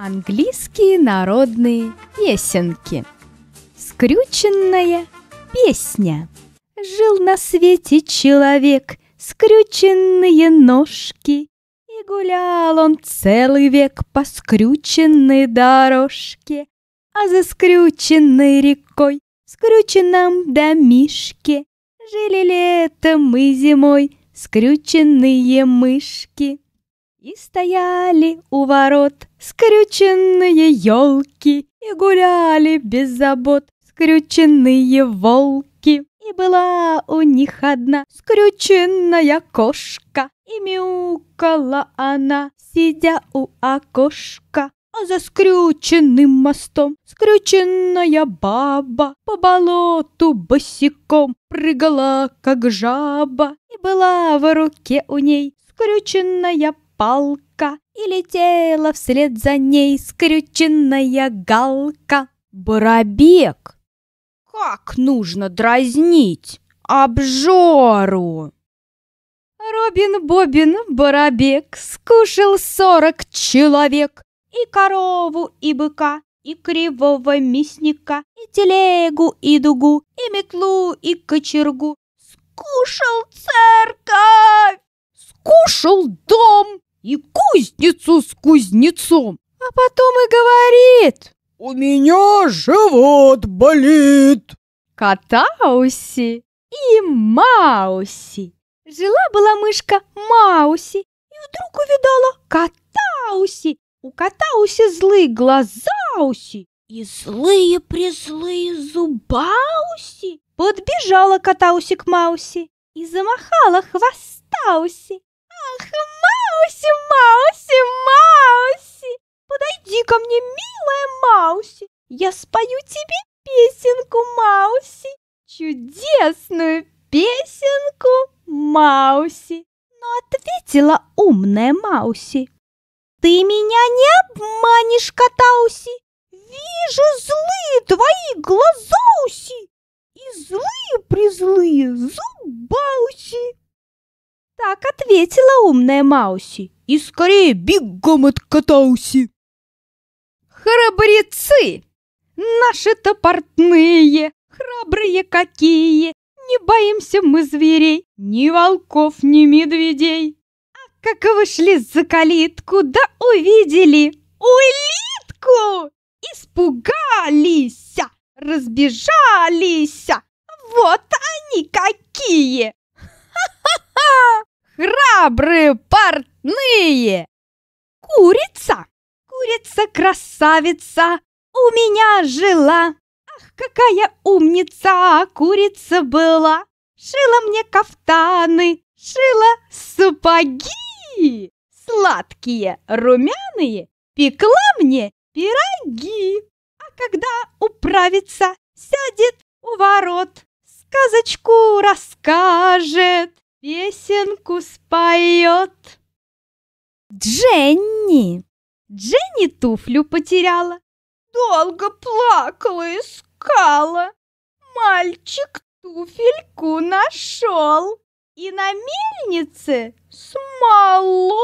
Английские народные песенки. Скрюченная песня. Жил на свете человек, скрюченные ножки, И гулял он целый век по скрюченной дорожке, А за скрюченной рекой, в скрюченном домишке Жили летом и зимой скрюченные мышки. И стояли у ворот скрюченные елки, И гуляли без забот скрюченные волки. И была у них одна скрюченная кошка, И мяукала она, сидя у окошка. А за скрюченным мостом скрюченная баба По болоту босиком прыгала, как жаба. И была в руке у ней скрюченная палка, и летела вслед за ней скрюченная галка. Барабек! Как нужно дразнить обжору! Робин Бобин Барабек скушал сорок человек, и корову, и быка, и кривого мясника, и телегу, и дугу, и метлу, и кочергу. Скушал церковь! Скушал дом! и кузницу с кузнецом. А потом и говорит. У меня живот болит. Катауси и Мауси. Жила-была мышка Мауси и вдруг увидала Катауси. У Катауси злые глазауси и злые-презлые зубауси. Подбежала Катауси к Мауси и замахала хвостауси. Ах, ко мне, милая Мауси! Я спою тебе песенку, Мауси! Чудесную песенку, Мауси!» Но ответила умная Мауси. «Ты меня не обманешь, Катауси! Вижу злые твои глазауси! И злые-призлые зубауси!» Так ответила умная Мауси и скорее бегом от Катауси. Храбрецы! Наши-то портные, храбрые какие! Не боимся мы зверей, ни волков, ни медведей. А как вышли за калитку, да увидели улитку! Испугались, разбежались! Вот они какие! Ха-ха-ха! Храбрые портные! Курица! курица-красавица у меня жила. Ах, какая умница а, курица была! Шила мне кафтаны, шила сапоги! Сладкие, румяные, пекла мне пироги. А когда управится, сядет у ворот, сказочку расскажет, песенку споет. Дженни! Дженни туфлю потеряла. Долго плакала, искала. Мальчик туфельку нашел и на мельнице смолол.